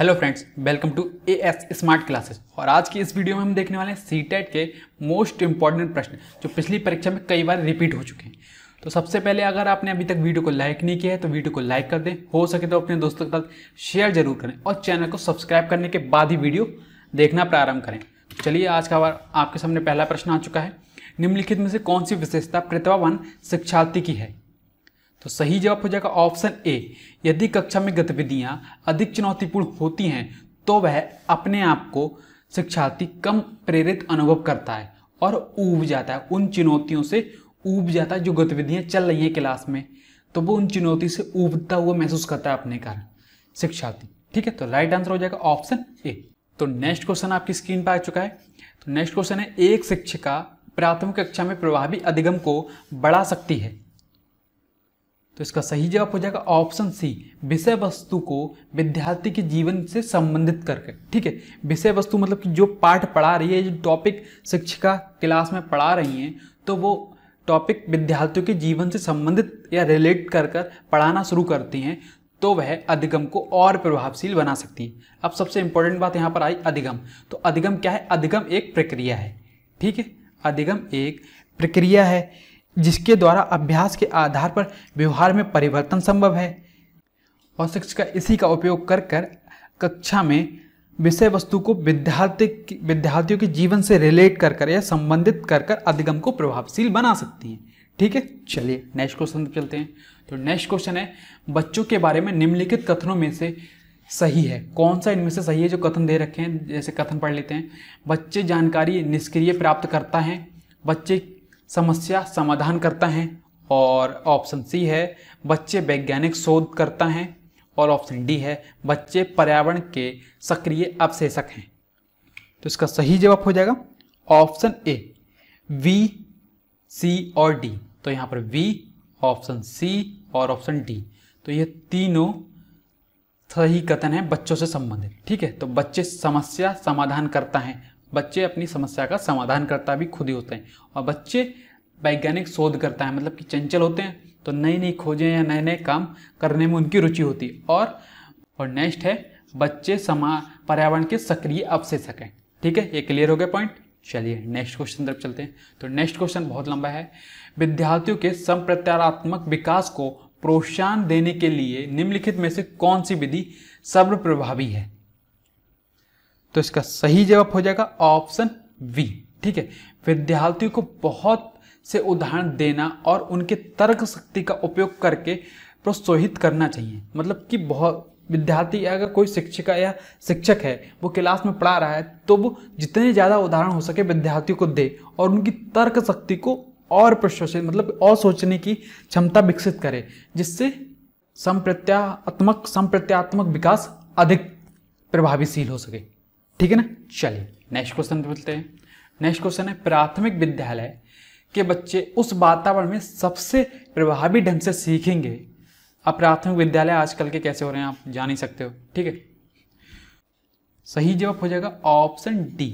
hello friends welcome to A S smart classes और आज की इस वीडियो में हम देखने वाले हैं सी टेट e के मोस्ट इंपॉर्टेंट प्रश्न जो पिछली परीक्षा में कई बार रिपीट हो चुके हैं तो सबसे पहले अगर आपने अभी तक वीडियो को लाइक नहीं किया है तो वीडियो को लाइक कर दें हो सके तो अपने दोस्तों के साथ शेयर जरूर करें और चैनल को सब्सक्राइब करने के बाद ही वीडियो देखना प्रारंभ करें तो चलिए आज का बार आपके सामने पहला प्रश्न आ चुका है निम्नलिखित में से कौन सी विशेषता प्रतिभावान शिक्षार्थी की है तो सही जवाब हो जाएगा ऑप्शन ए यदि कक्षा में गतिविधियां अधिक चुनौतीपूर्ण होती हैं तो वह अपने आप को शिक्षार्थी कम प्रेरित अनुभव करता है और ऊब जाता है उन चुनौतियों से ऊब जाता है जो गतिविधियां चल रही हैं क्लास में तो वो उन चुनौती से ऊबता हुआ महसूस करता है अपने कारण शिक्षार्थी ठीक है तो राइट आंसर हो जाएगा ऑप्शन ए तो नेक्स्ट क्वेश्चन आपकी स्क्रीन पर आ चुका है तो नेक्स्ट क्वेश्चन है एक शिक्षिका प्राथमिक कक्षा में प्रभावी अधिगम को बढ़ा सकती है तो इसका सही जवाब हो जाएगा ऑप्शन सी विषय वस्तु को विद्यार्थी के जीवन से संबंधित करके ठीक है विषय वस्तु मतलब कि जो पाठ पढ़ा रही है जो टॉपिक शिक्षिका क्लास में पढ़ा रही हैं तो वो टॉपिक विद्यार्थियों के जीवन से संबंधित या रिलेट कर कर पढ़ाना शुरू करती हैं तो वह अधिगम को और प्रभावशील बना सकती है अब सबसे इंपॉर्टेंट बात यहाँ पर आई अधिगम तो अधिगम क्या है अधिगम एक प्रक्रिया है ठीक है अधिगम एक प्रक्रिया है जिसके द्वारा अभ्यास के आधार पर व्यवहार में परिवर्तन संभव है और शिक्षिका इसी का उपयोग कर कर कक्षा में विषय वस्तु को विद्यार्थी विद्यार्थियों के जीवन से रिलेट कर कर या संबंधित कर कर अधिगम को प्रभावशील बना सकती हैं ठीक है चलिए नेक्स्ट क्वेश्चन चलते हैं तो नेक्स्ट क्वेश्चन है बच्चों के बारे में निम्नलिखित कथनों में से सही है कौन सा इनमें से सही है जो कथन दे रखे हैं जैसे कथन पढ़ लेते हैं बच्चे जानकारी निष्क्रिय प्राप्त करता है बच्चे समस्या समाधान करता है और ऑप्शन सी है बच्चे वैज्ञानिक शोध करता है और ऑप्शन डी है बच्चे पर्यावरण के सक्रिय अवशेषक हैं तो इसका सही जवाब हो जाएगा ऑप्शन ए वी सी और डी तो यहाँ पर वी ऑप्शन सी और ऑप्शन डी तो ये तीनों सही कथन है बच्चों से संबंधित ठीक है तो बच्चे समस्या समाधान करता है बच्चे अपनी समस्या का समाधान करता भी खुद ही होते हैं और बच्चे वैज्ञानिक शोध करता है मतलब कि चंचल होते हैं तो नई नई खोजें या नए नए काम करने में उनकी रुचि होती है और और नेक्स्ट है बच्चे समा पर्यावरण के सक्रिय अवशेषक हैं ठीक है ये क्लियर हो गया पॉइंट चलिए नेक्स्ट क्वेश्चन तरफ चलते हैं तो नेक्स्ट क्वेश्चन बहुत लंबा है विद्यार्थियों के संप्रत्यात्मक विकास को प्रोत्साहन देने के लिए निम्नलिखित में से कौन सी विधि सर्व प्रभावी है तो इसका सही जवाब हो जाएगा ऑप्शन वी ठीक है विद्यार्थियों को बहुत से उदाहरण देना और उनके तर्क शक्ति का उपयोग करके प्रोत्साहित करना चाहिए मतलब कि बहुत विद्यार्थी अगर कोई शिक्षिका या शिक्षक है वो क्लास में पढ़ा रहा है तो वो जितने ज़्यादा उदाहरण हो सके विद्यार्थियों को दे और उनकी तर्क शक्ति को और प्रशोषित मतलब और सोचने की क्षमता विकसित करे जिससे संप्रत्यात्मक संप्रत्यात्मक विकास अधिक प्रभावीशील हो सके ठीक है ना चलिए नेक्स्ट क्वेश्चन पे हैं नेक्स्ट क्वेश्चन है प्राथमिक विद्यालय के बच्चे उस वातावरण में सबसे प्रभावी ढंग से सीखेंगे अब प्राथमिक विद्यालय आजकल के कैसे हो रहे हैं आप जान ही सकते हो ठीक है सही जवाब हो जाएगा ऑप्शन डी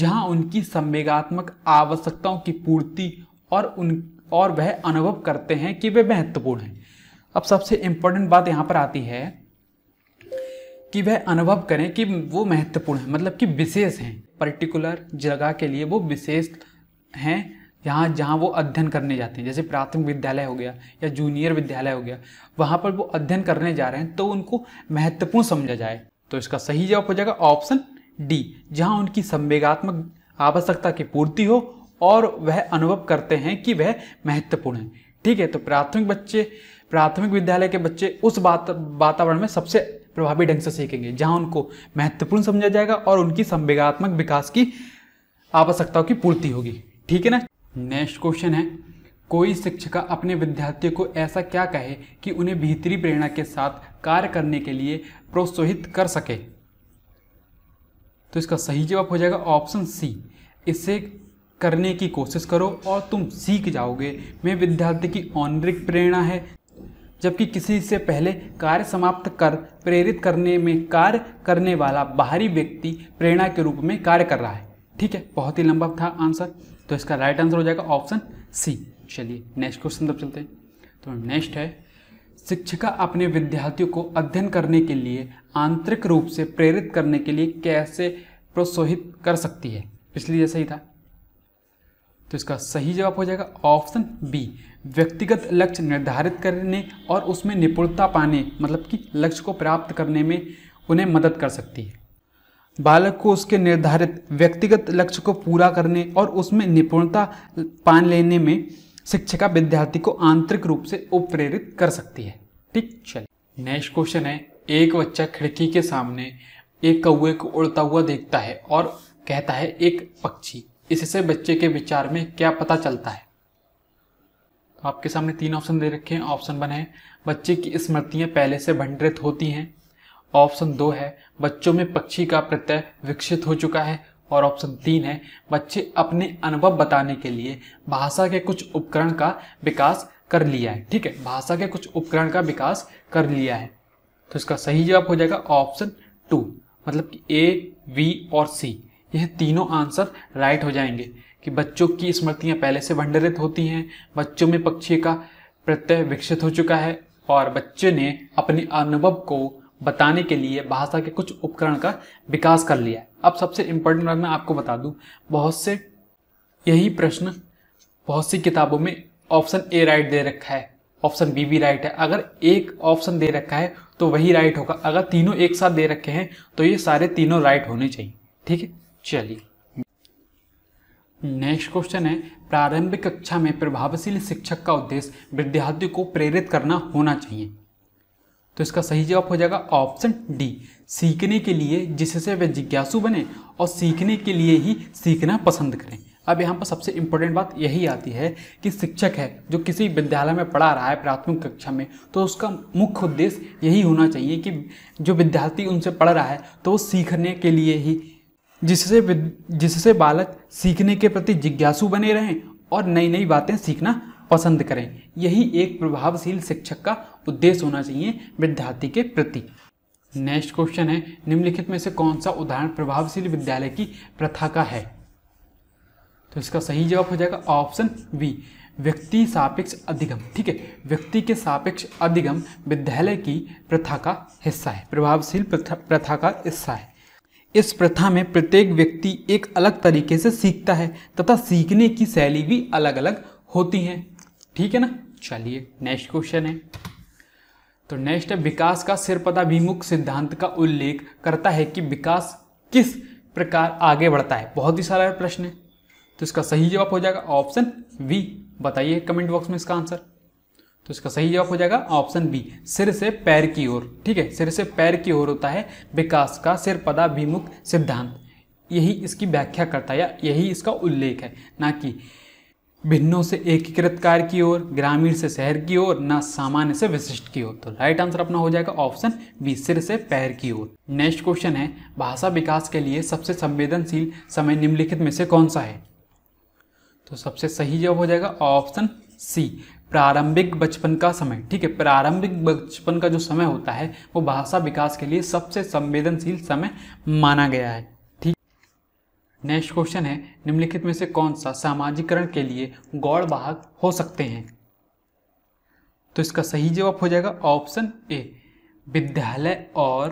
जहां उनकी संवेगात्मक आवश्यकताओं की पूर्ति और उन और वह अनुभव करते हैं कि वे महत्वपूर्ण हैं अब सबसे इंपॉर्टेंट बात यहां पर आती है कि वह अनुभव करें कि वो महत्वपूर्ण है मतलब कि विशेष हैं पर्टिकुलर जगह के लिए वो विशेष हैं यहाँ जहाँ वो अध्ययन करने जाते हैं जैसे प्राथमिक विद्यालय हो गया या जूनियर विद्यालय हो गया वहाँ पर वो अध्ययन करने जा रहे हैं तो उनको महत्वपूर्ण समझा जाए तो इसका सही जवाब हो जाएगा ऑप्शन डी जहाँ उनकी संवेगात्मक आवश्यकता की पूर्ति हो और वह अनुभव करते हैं कि वह महत्वपूर्ण है ठीक है तो प्राथमिक बच्चे प्राथमिक विद्यालय के बच्चे उस बात वातावरण में सबसे प्रभावी ढंग से सीखेंगे जहाँ उनको महत्वपूर्ण समझा जाएगा और उनकी संवेगात्मक विकास की आवश्यकताओं की पूर्ति होगी ठीक है ना नेक्स्ट क्वेश्चन है कोई शिक्षिका अपने विद्यार्थियों को ऐसा क्या कहे कि उन्हें भीतरी प्रेरणा के साथ कार्य करने के लिए प्रोत्साहित कर सके तो इसका सही जवाब हो जाएगा ऑप्शन सी इसे करने की कोशिश करो और तुम सीख जाओगे मैं विद्यार्थी की आंतरिक प्रेरणा है जबकि किसी से पहले कार्य समाप्त कर प्रेरित करने में कार्य करने वाला बाहरी व्यक्ति प्रेरणा के रूप में कार्य कर रहा है ठीक है बहुत ही लंबा था आंसर तो इसका राइट आंसर हो जाएगा ऑप्शन सी चलिए नेक्स्ट क्वेश्चन तब चलते हैं तो नेक्स्ट है शिक्षिका अपने विद्यार्थियों को अध्ययन करने के लिए आंतरिक रूप से प्रेरित करने के लिए कैसे प्रोत्साहित कर सकती है पिछली जैसा ही था तो इसका सही जवाब हो जाएगा ऑप्शन बी व्यक्तिगत लक्ष्य निर्धारित करने और उसमें निपुणता पाने मतलब कि लक्ष्य को प्राप्त करने में उन्हें मदद कर सकती है बालक को उसके निर्धारित व्यक्तिगत लक्ष्य को पूरा करने और उसमें निपुणता पान लेने में शिक्षिका विद्यार्थी को आंतरिक रूप से उप्रेरित कर सकती है ठीक चलिए नेक्स्ट क्वेश्चन है एक बच्चा खिड़की के सामने एक कौए को उड़ता हुआ देखता है और कहता है एक पक्षी इससे बच्चे के विचार में क्या पता चलता है तो आपके सामने तीन ऑप्शन दे रखे हैं ऑप्शन वन है बच्चे की स्मृतियां पहले से भंडरित होती हैं ऑप्शन दो है बच्चों में पक्षी का प्रत्यय विकसित हो चुका है और ऑप्शन तीन है बच्चे अपने अनुभव बताने के लिए भाषा के कुछ उपकरण का विकास कर लिया है ठीक है भाषा के कुछ उपकरण का विकास कर लिया है तो इसका सही जवाब हो जाएगा ऑप्शन टू मतलब कि ए बी और सी यह तीनों आंसर राइट हो जाएंगे कि बच्चों की स्मृतियाँ पहले से भंडारित होती हैं बच्चों में पक्षी का प्रत्यय विकसित हो चुका है और बच्चे ने अपने अनुभव को बताने के लिए भाषा के कुछ उपकरण का विकास कर लिया अब सबसे इम्पोर्टेंट बात मैं आपको बता दूं बहुत से यही प्रश्न बहुत सी किताबों में ऑप्शन ए राइट दे रखा है ऑप्शन बी भी राइट है अगर एक ऑप्शन दे रखा है तो वही राइट होगा अगर तीनों एक साथ दे रखे हैं तो ये सारे तीनों राइट होने चाहिए ठीक है चलिए नेक्स्ट क्वेश्चन है प्रारंभिक कक्षा में प्रभावशील शिक्षक का उद्देश्य विद्यार्थी को प्रेरित करना होना चाहिए तो इसका सही जवाब हो जाएगा ऑप्शन डी सीखने के लिए जिससे वे जिज्ञासु बने और सीखने के लिए ही सीखना पसंद करें अब यहाँ पर सबसे इम्पोर्टेंट बात यही आती है कि शिक्षक है जो किसी विद्यालय में पढ़ा रहा है प्राथमिक कक्षा में तो उसका मुख्य उद्देश्य यही होना चाहिए कि जो विद्यार्थी उनसे पढ़ रहा है तो वो सीखने के लिए ही जिससे जिससे बालक सीखने के प्रति जिज्ञासु बने रहें और नई नई बातें सीखना पसंद करें यही एक प्रभावशील शिक्षक का उद्देश्य होना चाहिए विद्यार्थी के प्रति नेक्स्ट क्वेश्चन है निम्नलिखित में से कौन सा उदाहरण प्रभावशील विद्यालय की प्रथा का है तो इसका सही जवाब हो जाएगा ऑप्शन बी व्यक्ति सापेक्ष अधिगम ठीक है व्यक्ति के सापेक्ष अधिगम विद्यालय की प्रथा का हिस्सा है प्रभावशील प्रथा, प्रथा का हिस्सा है इस प्रथा में प्रत्येक व्यक्ति एक अलग तरीके से सीखता है तथा सीखने की शैली भी अलग अलग होती है ठीक है ना चलिए नेक्स्ट क्वेश्चन है तो नेक्स्ट है विकास का सिरपदाभिमुख सिद्धांत का उल्लेख करता है कि विकास किस प्रकार आगे बढ़ता है बहुत ही सारा प्रश्न है तो इसका सही जवाब हो जाएगा ऑप्शन वी बताइए कमेंट बॉक्स में इसका आंसर तो इसका सही जवाब हो जाएगा ऑप्शन बी सिर से पैर की ओर ठीक है सिर से पैर की ओर होता है विकास का सिर पदाभिमुख सिद्धांत यही इसकी व्याख्या करता है या यही इसका उल्लेख है ना कि भिन्नों से एकीकृत कार्य की ओर ग्रामीण से शहर की ओर ना सामान्य से विशिष्ट की ओर तो राइट आंसर अपना हो जाएगा ऑप्शन बी सिर से पैर की ओर नेक्स्ट क्वेश्चन है भाषा विकास के लिए सबसे संवेदनशील समय निम्नलिखित में से कौन सा है तो सबसे सही जवाब हो जाएगा ऑप्शन सी प्रारंभिक बचपन का समय ठीक है प्रारंभिक बचपन का जो समय होता है वो भाषा विकास के लिए सबसे संवेदनशील समय माना गया है ठीक नेक्स्ट क्वेश्चन है निम्नलिखित में से कौन सा सामाजिकरण के लिए गौड़ बाहक हो सकते हैं तो इसका सही जवाब हो जाएगा ऑप्शन ए विद्यालय और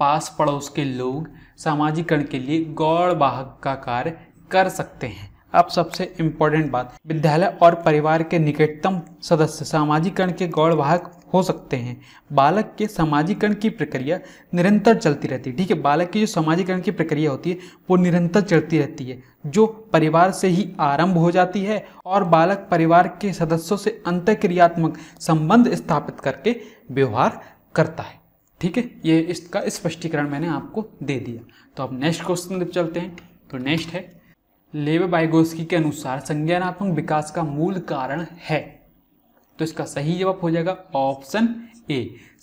पास पड़ोस के लोग सामाजिकरण के लिए गौड़ बाहक का कार्य कर सकते हैं अब सबसे इम्पोर्टेंट बात विद्यालय और परिवार के निकटतम सदस्य सामाजिकरण के गौरवाहक हो सकते हैं बालक के सामाजिकरण की प्रक्रिया निरंतर चलती रहती है ठीक है बालक की जो सामाजिकरण की प्रक्रिया होती है वो निरंतर चलती रहती है जो परिवार से ही आरंभ हो जाती है और बालक परिवार के सदस्यों से अंत क्रियात्मक संबंध स्थापित करके व्यवहार करता है ठीक है ये इसका स्पष्टीकरण मैंने आपको दे दिया तो अब नेक्स्ट क्वेश्चन चलते हैं तो नेक्स्ट है लेव बाइगोस्की के अनुसार संज्ञानात्मक विकास का मूल कारण है तो इसका सही जवाब हो जाएगा ऑप्शन ए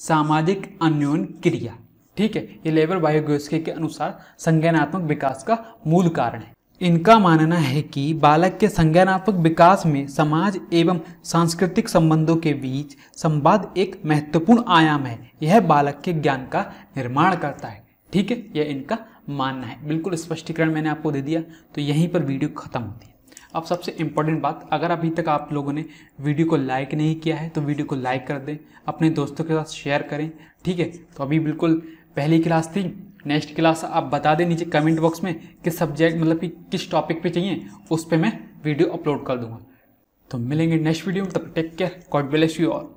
सामाजिक अन्योन क्रिया ठीक है ये लेबर बायोग्योस्के के अनुसार संज्ञानात्मक विकास का मूल कारण है इनका मानना है कि बालक के संज्ञानात्मक विकास में समाज एवं सांस्कृतिक संबंधों के बीच संवाद एक महत्वपूर्ण आयाम है यह बालक के ज्ञान का निर्माण करता है ठीक है यह इनका मानना है बिल्कुल स्पष्टीकरण मैंने आपको दे दिया तो यहीं पर वीडियो ख़त्म होती है अब सबसे इम्पॉर्टेंट बात अगर अभी तक आप लोगों ने वीडियो को लाइक नहीं किया है तो वीडियो को लाइक कर दें अपने दोस्तों के साथ शेयर करें ठीक है तो अभी बिल्कुल पहली क्लास थी नेक्स्ट क्लास आप बता दें नीचे कमेंट बॉक्स में किस सब्जेक्ट मतलब कि किस टॉपिक पे चाहिए उस पर मैं वीडियो अपलोड कर दूंगा तो मिलेंगे नेक्स्ट वीडियो में तब take care God bless you और